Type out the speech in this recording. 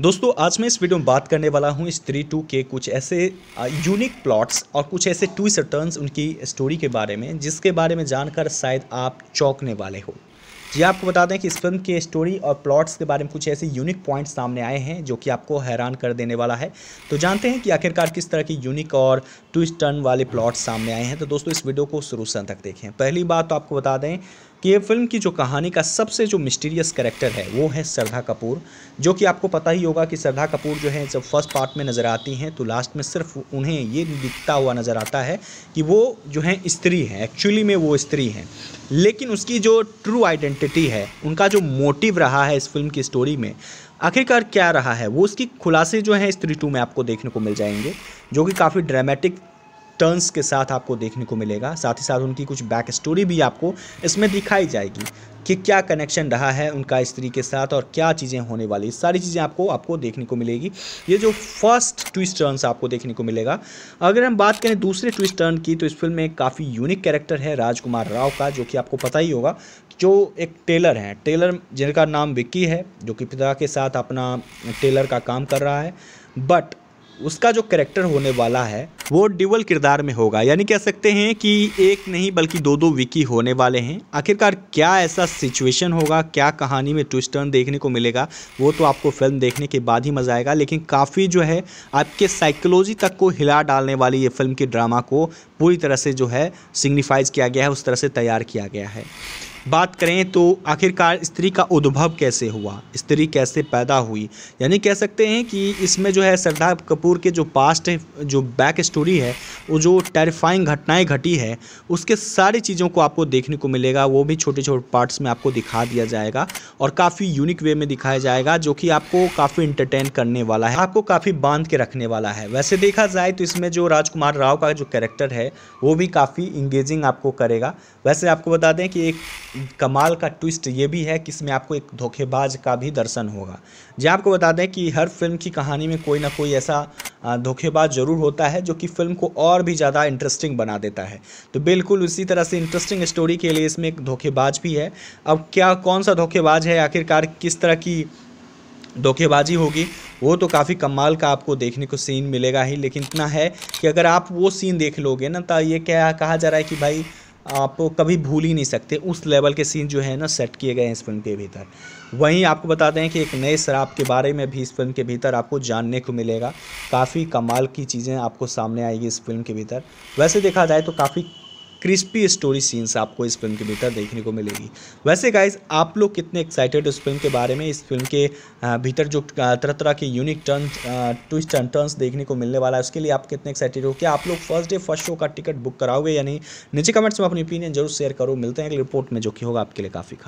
दोस्तों आज मैं इस वीडियो में बात करने वाला हूं स्त्री टू के कुछ ऐसे यूनिक प्लॉट्स और कुछ ऐसे ट्विस्ट टर्न्स उनकी स्टोरी के बारे में जिसके बारे में जानकर शायद आप चौंकने वाले हो ये आपको बता दें कि इस फिल्म के स्टोरी और प्लॉट्स के बारे में कुछ ऐसे यूनिक पॉइंट्स सामने आए हैं जो कि आपको हैरान कर देने वाला है तो जानते हैं कि आखिरकार किस तरह की यूनिक और ट्विस्ट टर्न वाले प्लॉट्स सामने आए हैं तो दोस्तों इस वीडियो को शुरू से तक देखें पहली बात तो आपको बता दें कि ये फिल्म की जो कहानी का सबसे जो मिस्टीरियस करेक्टर है वो है श्रद्धा कपूर जो कि आपको पता ही होगा कि श्रद्धा कपूर जो है जब फर्स्ट पार्ट में नज़र आती हैं तो लास्ट में सिर्फ उन्हें ये दिखता हुआ नज़र आता है कि वो जो है स्त्री हैं एक्चुअली में वो स्त्री हैं लेकिन उसकी जो ट्रू आइडेंटिटी है उनका जो मोटिव रहा है इस फिल्म की स्टोरी में आखिरकार क्या रहा है वो उसकी खुलासे जो हैं स्त्री टू में आपको देखने को मिल जाएंगे जो कि काफ़ी ड्रामेटिक टर्न्स के साथ आपको देखने को मिलेगा साथ ही साथ उनकी कुछ बैक स्टोरी भी आपको इसमें दिखाई जाएगी कि क्या कनेक्शन रहा है उनका स्त्री के साथ और क्या चीज़ें होने वाली सारी चीज़ें आपको आपको देखने को मिलेगी ये जो फर्स्ट ट्विस्ट टर्न्स आपको देखने को मिलेगा अगर हम बात करें दूसरे ट्विस्ट टर्न की तो इस फिल्म में काफ़ी यूनिक कैरेक्टर है राजकुमार राव का जो कि आपको पता ही होगा जो एक टेलर हैं टेलर जिनका नाम विक्की है जो कि पिता के साथ अपना टेलर का काम कर रहा है बट उसका जो करेक्टर होने वाला है वो डिबल किरदार में होगा यानी कह सकते हैं कि एक नहीं बल्कि दो दो विकी होने वाले हैं आखिरकार क्या ऐसा सिचुएशन होगा क्या कहानी में ट्विस्ट टर्न देखने को मिलेगा वो तो आपको फिल्म देखने के बाद ही मज़ा आएगा लेकिन काफ़ी जो है आपके साइकोलॉजी तक को हिला डालने वाली ये फिल्म के ड्रामा को पूरी तरह से जो है सिग्निफाइज किया गया है उस तरह से तैयार किया गया है बात करें तो आखिरकार स्त्री का उद्भव कैसे हुआ स्त्री कैसे पैदा हुई यानी कह सकते हैं कि इसमें जो है सरदार कपूर के जो पास्ट जो बैक स्टोरी है वो जो टेरिफाइंग घटनाएं घटी है उसके सारी चीज़ों को आपको देखने को मिलेगा वो भी छोटे छोटे पार्ट्स में आपको दिखा दिया जाएगा और काफ़ी यूनिक वे में दिखाया जाएगा जो कि आपको काफ़ी इंटरटेन करने वाला है आपको काफ़ी बांध के रखने वाला है वैसे देखा जाए तो इसमें जो राजकुमार राव का जो कैरेक्टर है वो भी काफ़ी इंगेजिंग आपको करेगा वैसे आपको बता दें कि एक कमाल का ट्विस्ट ये भी है कि इसमें आपको एक धोखेबाज का भी दर्शन होगा जी आपको बता दें कि हर फिल्म की कहानी में कोई ना कोई ऐसा धोखेबाज ज़रूर होता है जो कि फिल्म को और भी ज़्यादा इंटरेस्टिंग बना देता है तो बिल्कुल उसी तरह से इंटरेस्टिंग स्टोरी के लिए इसमें एक धोखेबाज भी है अब क्या कौन सा धोखेबाज है आखिरकार किस तरह की धोखेबाजी होगी वो तो काफ़ी कमाल का आपको देखने को सीन मिलेगा ही लेकिन इतना है कि अगर आप वो सीन देख लोगे ना तो ये क्या कहा जा रहा है कि भाई आप कभी भूल ही नहीं सकते उस लेवल के सीन जो है ना सेट किए गए हैं इस फिल्म के भीतर वहीं आपको बताते हैं कि एक नए शराब के बारे में भी इस फिल्म के भीतर आपको जानने को मिलेगा काफ़ी कमाल की चीज़ें आपको सामने आएगी इस फिल्म के भीतर वैसे देखा जाए तो काफ़ी क्रिस्पी स्टोरी सीन्स आपको इस फिल्म के भीतर देखने को मिलेगी वैसे गाइज आप लोग कितने एक्साइटेड इस फिल्म के बारे में इस फिल्म के भीतर जो तरह तरह के unique turn twist and turns देखने को मिलने वाला है उसके लिए आप कितने एक्साइटेड हो क्या आप लोग फर्स्ट डे फर्स्ट शो का टिकट बुक कराओगे या नहीं नीचे कमेंट्स में अपनी ओपिनियन जरूर शेयर करो मिलते हैं एक रिपोर्ट में जो कि होगा आपके लिए काफ़ी